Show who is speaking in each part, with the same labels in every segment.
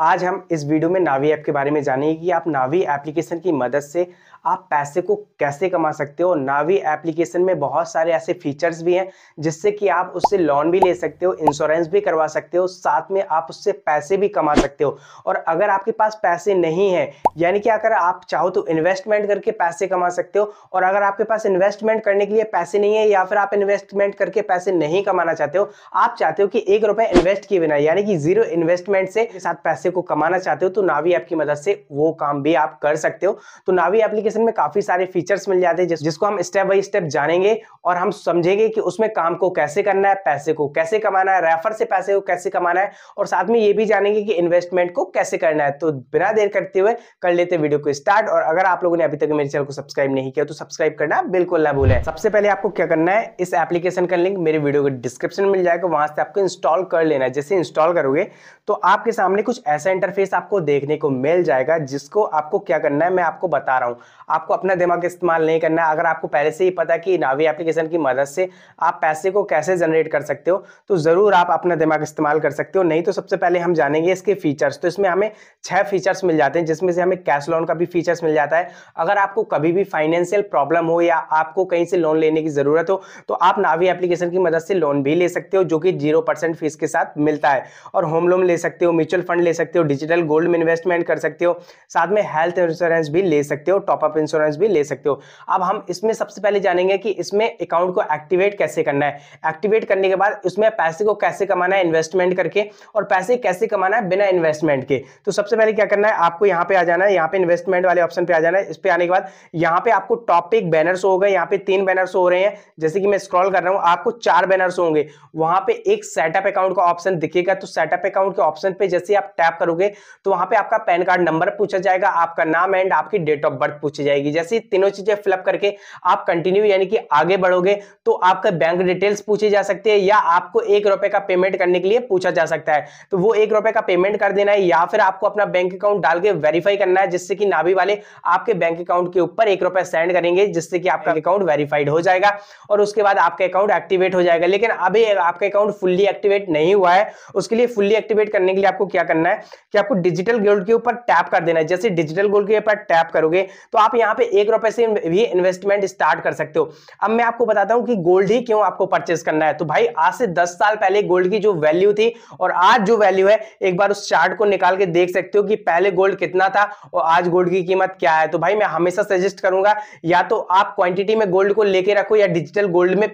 Speaker 1: आज हम इस वीडियो में नावी ऐप के बारे में जानेंगे कि आप नावी एप्लीकेशन की मदद से आप पैसे को कैसे कमा सकते हो नावी एप्लीकेशन में बहुत सारे ऐसे फीचर्स भी हैं जिससे कि आप उससे लोन भी ले सकते हो इंश्योरेंस भी करवा सकते हो साथ में आप उससे पैसे भी कमा सकते हो और अगर आपके पास पैसे नहीं है यानी कि अगर आप चाहो तो इन्वेस्टमेंट करके पैसे कमा सकते हो और अगर आपके पास इन्वेस्टमेंट करने के लिए पैसे नहीं है या फिर आप इन्वेस्टमेंट करके पैसे नहीं कमाना चाहते हो आप चाहते हो कि एक रुपये इन्वेस्ट किए बिना यानी कि जीरो इन्वेस्टमेंट से साथ पैसे पैसे को कमाना चाहते हो तो नावी ऐप की मदद से वो काम भी आप कर सकते हो तो नावी एप्लीकेशन में काफ़ी सारे फीचर्स मिल जाते हैं जिसको हम स्टेप बाई स्टेप जानेंगे और हम समझेंगे कि उसमें काम को कैसे करना है पैसे को कैसे कमाना है रेफर से पैसे को कैसे कमाना है और साथ में ये भी जानेंगे कि इन्वेस्टमेंट को कैसे करना है तो बिना देर करते हुए कर लेते वीडियो को स्टार्ट और अगर आप लोगों ने अभी तक मेरे चैनल को सब्सक्राइब नहीं किया तो सब्सक्राइब करना बिल्कुल ना भूलें सबसे पहले आपको क्या करना है इस एप्लीकेशन का लिंक मेरे वीडियो के डिस्क्रिप्शन मिल जाएगा वहां से आपको इंस्टॉल कर लेना है जैसे इंस्टॉल करोगे तो आपके सामने कुछ ऐसे ऐसा इंटरफेस आपको देखने को मिल जाएगा जिसको आपको क्या करना है मैं आपको बता रहा हूँ आपको अपना दिमाग इस्तेमाल नहीं करना है अगर आपको पहले से ही पता कि नावी एप्लीकेशन की मदद से आप पैसे को कैसे जनरेट कर सकते हो तो ज़रूर आप अपना दिमाग इस्तेमाल कर सकते हो नहीं तो सबसे पहले हम जानेंगे इसके फीचर्स तो इसमें हमें छः फीचर्स मिल जाते हैं जिसमें से हमें कैश लोन का भी फीचर्स मिल जाता है अगर आपको कभी भी फाइनेंशियल प्रॉब्लम हो या आपको कहीं से लोन लेने की ज़रूरत हो तो आप नावी एप्लीकेशन की मदद से लोन भी ले सकते हो जो कि जीरो फीस के साथ मिलता है और होम लोन ले सकते हो म्यूचुअल फंड ले सकते सकते हो डिजिटल गोल्ड में इन्वेस्टमेंट कर सकते हो साथ में हेल्थ इंश्योरेंस भी ले सकते हो टॉपअप इंश्योरेंस भी ले सकते हो अब हम इसमें सबसे पहले जानेंगे कि इसमें अकाउंट को एक्टिवेट कैसे करना है एक्टिवेट करने के बाद उसमें पैसे को कैसे कमाना है इन्वेस्टमेंट करके और पैसे कैसे कमाना है बिना इन्वेस्टमेंट के तो सबसे पहले क्या करना है आपको यहाँ पे आ जाना है यहाँ पे इन्वेस्टमेंट वाले ऑप्शन पे आ जाना है इस पे आने के बाद यहाँ पे आपको टॉपिक बैनर्स हो गए यहाँ पे तीन बैनर्स हो रहे हैं जैसे कि मैं स्क्रॉल कर रहा हूँ आपको चार बैनर्स होंगे वहां पे एक सेटअप अकाउंट का ऑप्शन दिखेगा तो सेटअप अकाउंट के ऑप्शन पे जैसे आप टैप करोगे तो वहां पे आपका पैन कार्ड नंबर पूछा जाएगा आपका नाम एंड आपकी डेट ऑफ बर्थ पूछी जाएगी जैसे तीनों चीजें फिलअप करके आप कंटिन्यू यानी कि आगे बढ़ोगे तो आपका बैंक डिटेल्स पूछी जा सकती है या आपको एक रुपए का पेमेंट करने के लिए पूछा जा सकता है तो वो एक रुपए का पेमेंट कर देना है या फिर आपको अपना बैंक अकाउंट डाल के वेरीफाई करना है जिससे कि नाभी वाले आपके बैंक अकाउंट के ऊपर एक रुपए सेंड करेंगे जिससे कि आपका अकाउंट वेरीफाइड हो जाएगा और उसके बाद आपका अकाउंट एक्टिवेट हो जाएगा लेकिन अभी आपका अकाउंट फुल्ली एक्टिवेट नहीं हुआ है उसके लिए फुल्ली एक्टिवेट करने के लिए आपको क्या करना है कि आपको डिजिटल गोल्ड के ऊपर टैप कर देना है जैसे डिजिटल गोल्ड के ऊपर टैप करोगे तो आप यहाँ पे एक रुपए से भी इन्वेस्टमेंट स्टार्ट कर सकते हो अब मैं आपको बताता हूँ कि गोल्ड ही क्यों आपको परचेस करना है तो भाई आज से दस साल पहले गोल्ड की जो वैल्यू थी और आज जो वैल्यू है एक बार उस चार्ट को निकाल के देख सकते हो कि पहले गोल्ड कितना था और आज गोल्ड की कीमत क्या है तो भाई मैं हमेशा सजेस्ट करूंगा या तो आप क्वांटिटी में गोल्ड को लेके रखो या डिजिटल गोल्ड में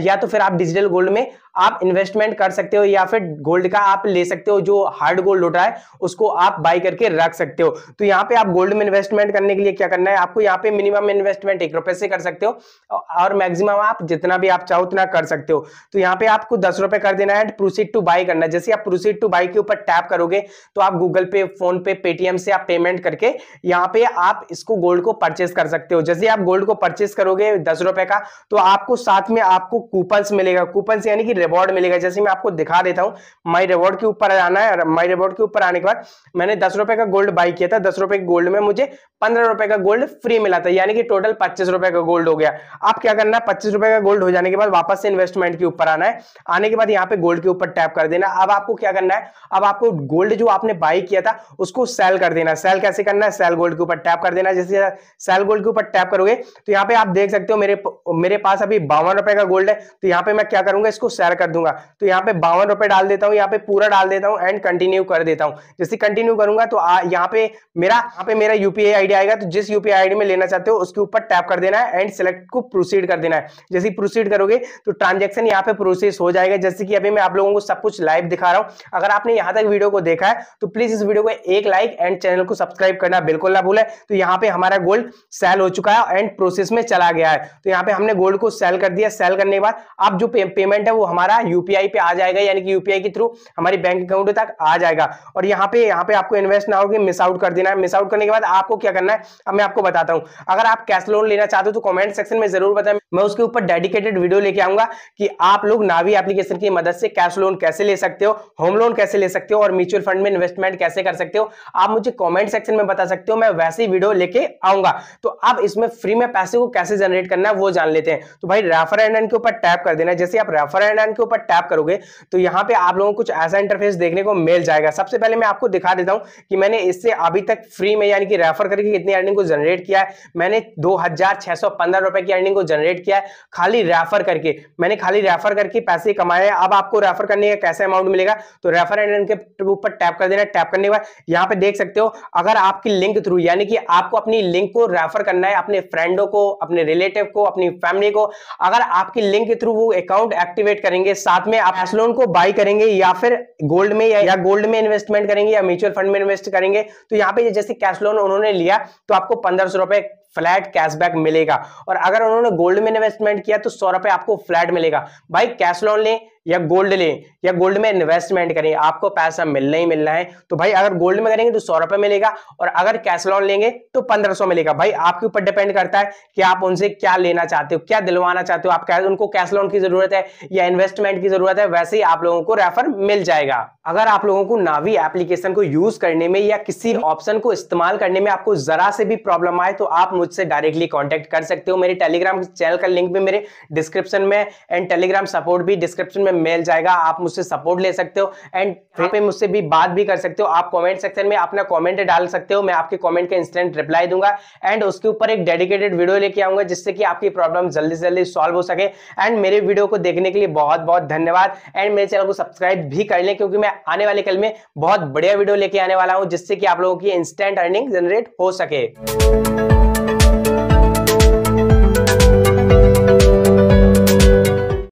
Speaker 1: या तो फिर आप डिजिटल गोल्ड में आप इन्वेस्टमेंट कर सकते हो या फिर गोल्ड का आप ले सकते हो जो हार्ड गोल्ड होता है उसको आप बाई करके रख सकते हो तो यहाँ पे आप गोल्ड में इन्वेस्टमेंट करने के लिए क्या करना है आपको यहाँ पे मिनिमम इन्वेस्टमेंट एक रुपए से कर सकते हो और मैक्सिमम आप जितना भी आप चाहो उतना कर सकते हो तो यहाँ पे आपको दस रुपए कर देना है प्रोसीड टू बाई करना है जैसे आप प्रोसीड टू बाई के ऊपर टैप करोगे तो आप गूगल पे फोन पे पेटीएम से आप पेमेंट करके यहाँ पे आप इसको गोल्ड को परचेस कर सकते हो जैसे आप गोल्ड को परचेस करोगे दस रुपए का तो आपको साथ में आपको कूपन मिलेगा कूपन यानी कि रिवॉर्ड मिलेगा जैसे मैं आपको दिखा देता हूँ माई रिवॉर्ड के ऊपर आना है और माई रिवॉर्ड के ऊपर आने के बाद मैंने दस रुपए का गोल्ड बाई किया था दस रुपए के गोल्ड में मुझे पंद्रह रुपए का गोल्ड फ्री मिला था यानी कि टोटल पच्चीस रुपए का गोल्ड हो गया आप क्या करना है पच्चीस रुपए का गोल्ड हो जाने के बाद वापस से इन्वेस्टमेंट के ऊपर आना है आने के बाद यहाँ पे गोल्ड के ऊपर टैप कर देना अब आपको क्या करना है अब आपको गोल्ड जो आपने बाई किया था उसको सेल कर देना सेल कैसे करना है सेल गोल्ड के ऊपर टैप कर देना जैसे सेल गोल्ड के ऊपर टैप करोगे तो यहाँ पे आप देख सकते हो मेरे मेरे पास अभी बावन रुपए का गोल्ड है तो यहाँ पे मैं क्या करूंगा इसको सेल तैयार कर दूंगा तो यहाँ पे बावन रुपए डाल देता हूँ यहाँ पे पूरा डाल देता हूँ एंड कंटिन्यू कर देता हूँ जैसे कंटिन्यू करूंगा तो यहाँ पे मेरा यहाँ पे मेरा यूपीआई आईडी आएगा तो जिस यूपीआई आईडी में लेना चाहते हो उसके ऊपर टैप कर देना है एंड सेलेक्ट को प्रोसीड कर देना है जैसे प्रोसीड करोगे तो ट्रांजेक्शन यहाँ पे प्रोसेस हो जाएगा जैसे कि अभी मैं आप लोगों को सब कुछ लाइव दिखा रहा हूँ अगर आपने यहाँ तक वीडियो को देखा है तो प्लीज इस वीडियो को एक लाइक एंड चैनल को सब्सक्राइब करना बिल्कुल ना भूले तो यहाँ पे हमारा गोल्ड सेल हो चुका है एंड प्रोसेस में चला गया है तो यहाँ पे हमने गोल्ड को सेल कर दिया सेल करने के बाद अब जो पेमेंट है वो हमारे हमारा यूपीआई पे आ जाएगा यानी कि यूपीआई के थ्रू हमारे बैंक अकाउंट तक आ जाएगा और यहाँ पे यहाँ पे आपको इन्वेस्ट ना होगी मिस आउट कर देना है मिस आउट करने के बाद आपको क्या करना है अब मैं आपको बताता हूँ अगर आप कैश लोन लेना चाहते हो तो कॉमेंट सेक्शन में जरूर बताए मैं उसके ऊपर डेडिकेटेड वीडियो लेके आऊंगा कि आप लोग नावी एप्लीकेशन की मदद से कैश लोन कैसे ले सकते हो होम लोन कैसे ले सकते हो और म्यूचुअल फंड में इन्वेस्टमेंट कैसे कर सकते हो आप मुझे कॉमेंट सेक्शन में बता सकते हो मैं वैसे ही वीडियो लेके आऊंगा तो अब इसमें फ्री में पैसे को कैसे जनरेट करना है वो जान लेते हैं तो भाई रेफर एंड के ऊपर टैप कर देना जैसे आप रेफर एंड आइकन के ऊपर टैप करोगे तो यहाँ पे आप लोगों को कुछ ऐसा इंटरफेस देखने को मिल जाएगा सबसे पहले मैं आपको दिखा देता हूँ कि मैंने इससे अभी तक फ्री में यानी कि रेफर करके कितनी अर्निंग को जनरेट किया है मैंने दो रुपए की अर्निंग को जनरेट किया है खाली रेफर करके मैंने खाली रेफर करके पैसे कमाए अब आपको रेफर करने का कैसे अमाउंट मिलेगा तो रेफर एंड के ऊपर टैप कर देना टैप करने के बाद यहाँ पे देख सकते हो अगर आपकी लिंक थ्रू यानी कि आपको अपनी लिंक को रेफर करना है अपने फ्रेंडों को अपने रिलेटिव को अपनी फैमिली को अगर आपकी लिंक के थ्रू वो अकाउंट एक्टिवेट करेंगे करेंगे साथ में आप लोन को बाई करेंगे या फिर गोल्ड में या गोल्ड में इन्वेस्टमेंट करेंगे या म्यूचुअल फंड में इन्वेस्ट करेंगे तो यहाँ पे जैसे कैश लोन उन्होंने लिया तो आपको पंद्रह सौ रुपए फ्लैट कैशबैक मिलेगा और अगर उन्होंने गोल्ड में इन्वेस्टमेंट किया तो सौ रुपए आपको फ्लैट मिलेगा भाई कैश लोन लें या गोल्ड लें या गोल्ड में इन्वेस्टमेंट करें आपको पैसा मिलना ही मिलना है तो भाई अगर गोल्ड में करेंगे तो सौ रुपए मिलेगा और अगर कैश लोन लेंगे तो पंद्रह सौ मिलेगा भाई आपके ऊपर डिपेंड करता है कि आप उनसे क्या लेना चाहते हो क्या दिलवाना चाहते हो आप क्या उनको कैश लोन की जरूरत है या इन्वेस्टमेंट की जरूरत है वैसे ही आप लोगों को रेफर मिल जाएगा अगर आप लोगों को नावी एप्लीकेशन को यूज करने में या किसी ऑप्शन को इस्तेमाल करने में आपको जरा से भी प्रॉब्लम आए तो आप मुझसे डायरेक्टली कॉन्टैक्ट कर सकते हो मेरे टेलीग्राम चैनल का लिंक भी मेरे डिस्क्रिप्शन में एंड टेलीग्राम सपोर्ट भी डिस्क्रिप्शन में मिल जाएगा आप मुझसे सपोर्ट ले सकते हो एंड पे मुझसे भी बात भी कर सकते हो आप कॉमेंट सेक्शन में अपना कॉमेंट डाल सकते हो मैं आपके कॉमेंट का इंस्टेंट रिप्लाई दूंगा एंड उसके ऊपर एक डेडिकेटेड वीडियो लेके आऊंगा जिससे कि आपकी प्रॉब्लम जल्दी से जल्दी सॉल्व हो सके एंड मेरे वीडियो को देखने के लिए बहुत बहुत धन्यवाद एंड मेरे चैनल को सब्सक्राइब भी कर लें क्योंकि मैं आने वाले कल में बहुत बढ़िया वीडियो लेके आने वाला हूँ जिससे कि आप लोगों की इंस्टेंट अर्निंग जनरेट हो सके